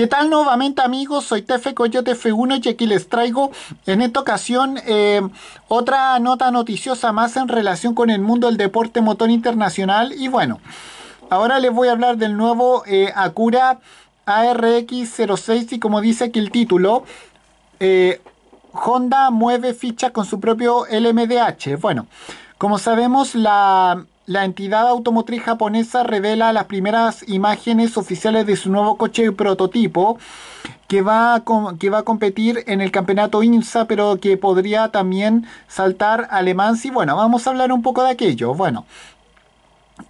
¿Qué tal nuevamente amigos? Soy Tefe Coyote F1 y aquí les traigo en esta ocasión eh, otra nota noticiosa más en relación con el mundo del deporte motor internacional y bueno, ahora les voy a hablar del nuevo eh, Acura ARX06 y como dice aquí el título, eh, Honda mueve ficha con su propio LMDH. Bueno, como sabemos la la entidad automotriz japonesa revela las primeras imágenes oficiales de su nuevo coche prototipo que va, a que va a competir en el campeonato INSA, pero que podría también saltar alemán. Sí, bueno, vamos a hablar un poco de aquello. Bueno,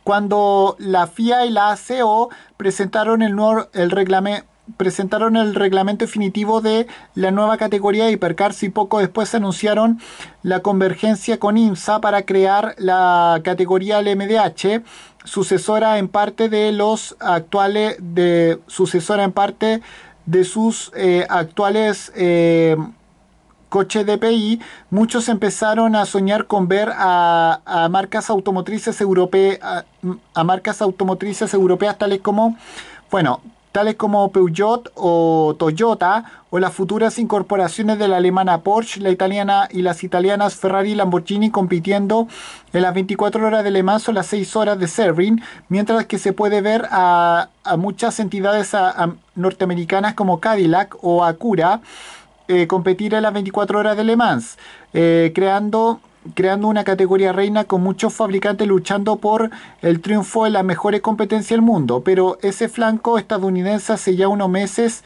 cuando la FIA y la ACO presentaron el, nuevo, el, reglamento presentaron el reglamento definitivo de la nueva categoría de y poco después anunciaron la convergencia con IMSA para crear la categoría LMDH, sucesora en parte de los actuales de sucesora en parte de sus eh, actuales eh, Coches DPI, muchos empezaron a soñar con ver a, marcas automotrices europeas a marcas automotrices europeas tales como bueno, tales como Peugeot o Toyota, o las futuras incorporaciones de la alemana Porsche, la italiana y las italianas Ferrari y Lamborghini compitiendo en las 24 horas de Le Mans o las 6 horas de Sebring, mientras que se puede ver a, muchas entidades norteamericanas como Cadillac o Acura eh, competir en las 24 horas de Le Mans, eh, creando creando una categoría reina con muchos fabricantes luchando por el triunfo de las mejores competencias del mundo. Pero ese flanco estadounidense hace ya unos meses,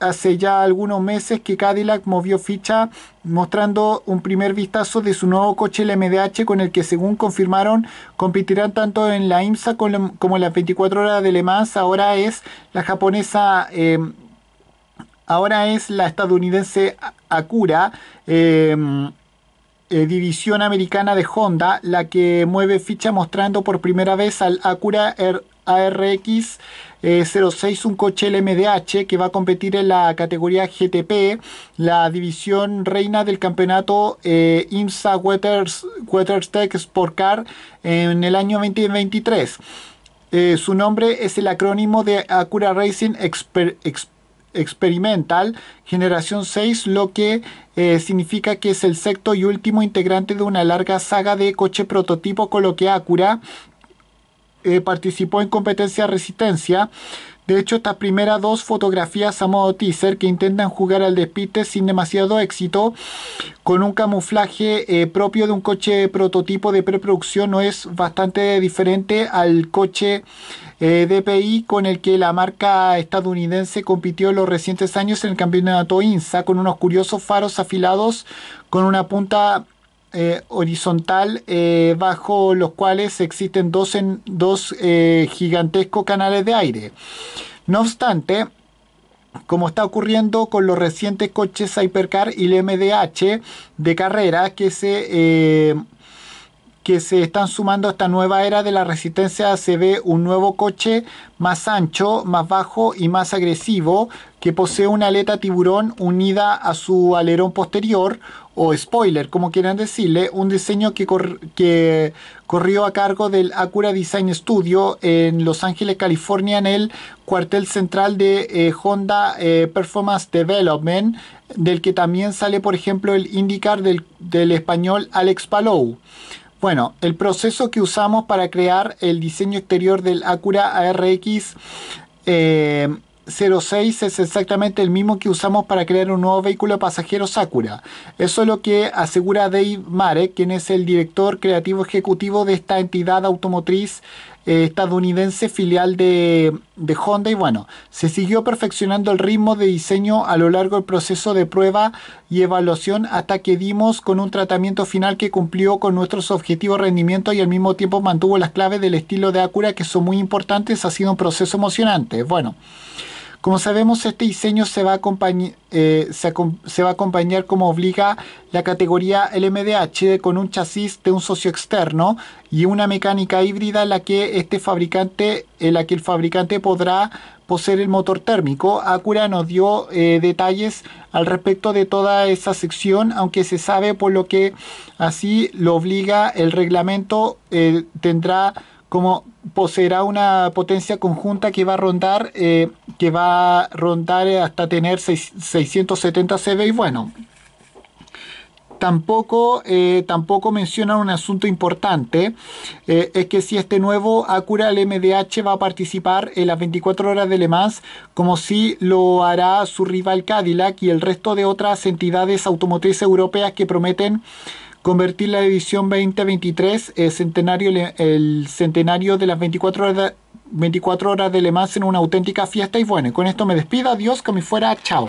hace ya algunos meses que Cadillac movió ficha mostrando un primer vistazo de su nuevo coche el MDH con el que según confirmaron competirán tanto en la IMSA como en las 24 horas de Le Mans. Ahora es la japonesa... Eh, ahora es la estadounidense Acura. Eh, eh, división americana de Honda, la que mueve ficha mostrando por primera vez al Acura ARX 06, eh, un coche LMDH que va a competir en la categoría GTP, la división reina del campeonato eh, IMSA WeatherTech Sport Car en el año 2023. su nombre es el acrónimo de Acura Racing Expert. Experimental Generación 6, lo que eh, significa que es el sexto y último integrante de una larga saga de coche prototipo, con lo que Acura eh, participó en competencia Resistencia. De hecho, estas primeras dos fotografías a modo teaser que intentan jugar al despite sin demasiado éxito, con un camuflaje eh, propio de un coche prototipo de preproducción, no es bastante diferente al coche eh, DPI con el que la marca estadounidense compitió en los recientes años en el campeonato INSA con unos curiosos faros afilados con una punta eh, horizontal eh, bajo los cuales existen dos, en, dos gigantescos canales de aire. No obstante, como está ocurriendo con los recientes coches Hypercar y el MDH de carrera que se que se están sumando a esta nueva era de la resistencia se ve un nuevo coche más ancho, más bajo y más agresivo que posee una aleta tiburón unida a su alerón posterior o spoiler, como quieran decirle, un diseño que, corrió a cargo del Acura Design Studio en Los Ángeles, California, en el cuartel central de eh, Honda eh, Performance Development, del que también sale, por ejemplo, el IndyCar del, del español Alex Palou. Bueno, el proceso que usamos para crear el diseño exterior del Acura ARX 06 eh, es exactamente el mismo que usamos para crear un nuevo vehículo pasajero Acura. Eso es lo que asegura Dave Mare, quien es el director creativo ejecutivo de esta entidad automotriz eh, estadounidense filial de, de, Honda y bueno, se siguió perfeccionando el ritmo de diseño a lo largo del proceso de prueba y evaluación hasta que dimos con un tratamiento final que cumplió con nuestros objetivos de rendimiento y al mismo tiempo mantuvo las claves del estilo de Acura que son muy importantes, ha sido un proceso emocionante. Bueno. Como sabemos, este diseño se va a, eh, se, va a acompañar como obliga la categoría LMDH con un chasis de un socio externo y una mecánica híbrida en la que este fabricante, en la que el fabricante podrá poseer el motor térmico. Acura nos dio eh, detalles al respecto de toda esa sección, aunque se sabe por lo que así lo obliga el reglamento, eh, tendrá como poseerá una potencia conjunta que va a rondar, eh, que va a rondar eh, hasta tener 670 CV y bueno. Tampoco, eh, menciona tampoco mencionan un asunto importante, es que si este nuevo Acura MDH va a participar en las 24 horas de Le Mans, como si lo hará su rival Cadillac y el resto de otras entidades automotrices europeas que prometen convertir la edición 2023, centenario, el centenario de las 24 horas de, 24 horas Le Mans en una auténtica fiesta. Y bueno, con esto me despido. Adiós, que me fuera. Chao.